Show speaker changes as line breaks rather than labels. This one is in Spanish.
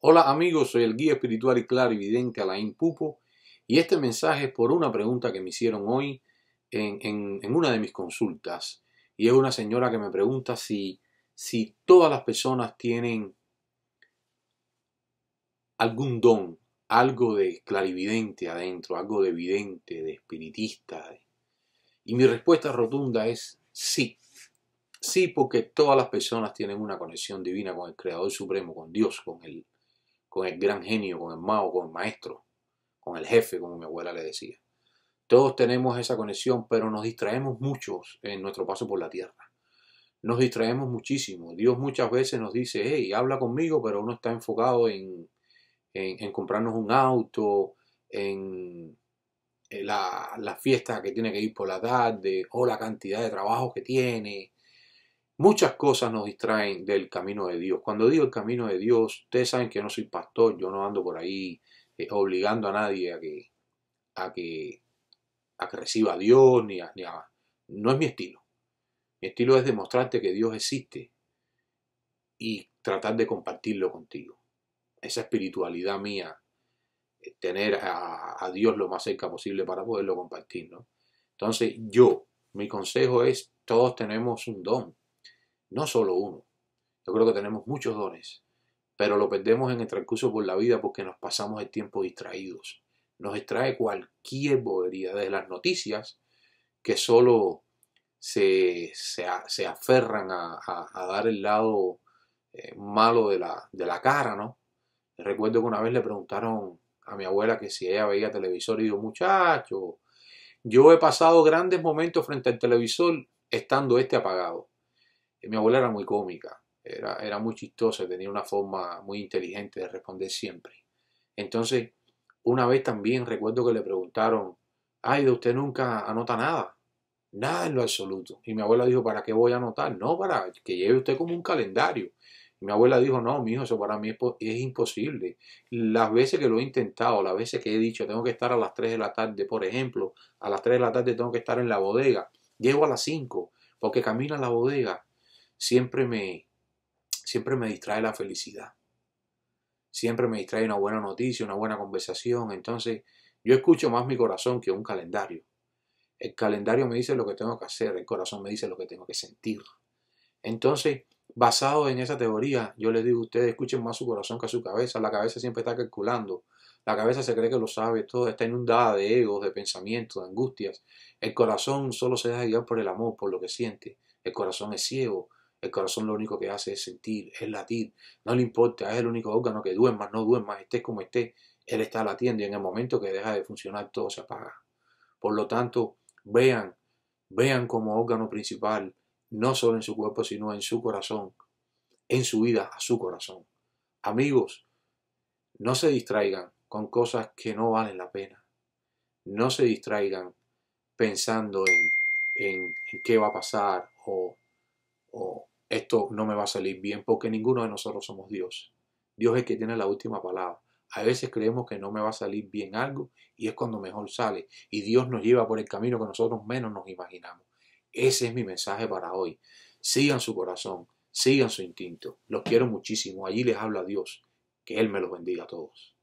Hola amigos, soy el guía espiritual y clarividente Alain Pupo y este mensaje es por una pregunta que me hicieron hoy en, una de mis consultas. Y es una señora que me pregunta si, si todas las personas tienen algún don, algo de clarividente adentro, algo de vidente, de espiritista. Y mi respuesta rotunda es sí. Sí, porque todas las personas tienen una conexión divina con el Creador Supremo, con Dios, con el, con el gran genio, con el mago, con el maestro, con el jefe, como mi abuela le decía. Todos tenemos esa conexión, pero nos distraemos mucho en nuestro paso por la tierra. Nos distraemos muchísimo. Dios muchas veces nos dice, hey, habla conmigo, pero uno está enfocado en, en, comprarnos un auto, en, las la, la, fiesta que tiene que ir por la tarde, o la cantidad de trabajo que tiene, Muchas cosas nos distraen del camino de Dios. Cuando digo el camino de Dios, ustedes saben que no soy pastor, yo no ando por ahí eh, obligando a nadie a que, a que, reciba a Dios, ni a, ni No es mi estilo. Mi estilo es demostrarte que Dios existe y tratar de compartirlo contigo. Esa espiritualidad mía, eh, tener a, Dios lo más cerca posible para poderlo compartir, Entonces yo, mi consejo es, todos tenemos un don no solo uno. Yo creo que tenemos muchos dones, pero lo perdemos en el transcurso por la vida porque nos pasamos el tiempo distraídos. Nos extrae cualquier bobería, de las noticias que solo se, se, aferran a, dar el lado eh, malo de la, cara, ¿no? Recuerdo que una vez le preguntaron a mi abuela que si ella veía televisor y yo, muchacho, yo he pasado grandes momentos frente al televisor estando este apagado mi abuela era muy cómica, era, era muy chistosa, tenía una forma muy inteligente de responder siempre. Entonces, una vez también recuerdo que le preguntaron, ay, de usted nunca anota nada, nada en lo absoluto. Y mi abuela dijo, ¿para qué voy a anotar? No, para que lleve usted como un calendario. Y mi abuela dijo, no, mi hijo, eso para mí es imposible. Las veces que lo he intentado, las veces que he dicho, tengo que estar a las 3 de la tarde, por ejemplo, a las 3 de la tarde tengo que estar en la bodega, llego a las 5, porque camino a la bodega, siempre me, siempre me distrae la felicidad. Siempre me distrae una buena noticia, una buena conversación. Entonces, yo escucho más mi corazón que un calendario. El calendario me dice lo que tengo que hacer, el corazón me dice lo que tengo que sentir. Entonces, basado en esa teoría, yo les digo a ustedes, escuchen más su corazón que su cabeza. La cabeza siempre está calculando. La cabeza se cree que lo sabe todo, está inundada de egos, de pensamientos, de angustias. El corazón solo se deja guiar por el amor, por lo que siente. El corazón es ciego. El corazón lo único que hace es sentir, es latir. No le importa, es el único órgano que duerma, no más, esté como esté. Él está latiendo y en el momento que deja de funcionar todo se apaga. Por lo tanto, vean, vean como órgano principal, no solo en su cuerpo, sino en su corazón, en su vida, a su corazón. Amigos, no se distraigan con cosas que no valen la pena. No se distraigan pensando en, en, qué va a pasar o esto no me va a salir bien porque ninguno de nosotros somos Dios. Dios es el que tiene la última palabra. A veces creemos que no me va a salir bien algo y es cuando mejor sale. Y Dios nos lleva por el camino que nosotros menos nos imaginamos. Ese es mi mensaje para hoy. Sigan su corazón, sigan su instinto. Los quiero muchísimo. Allí les habla Dios. Que Él me los bendiga a todos.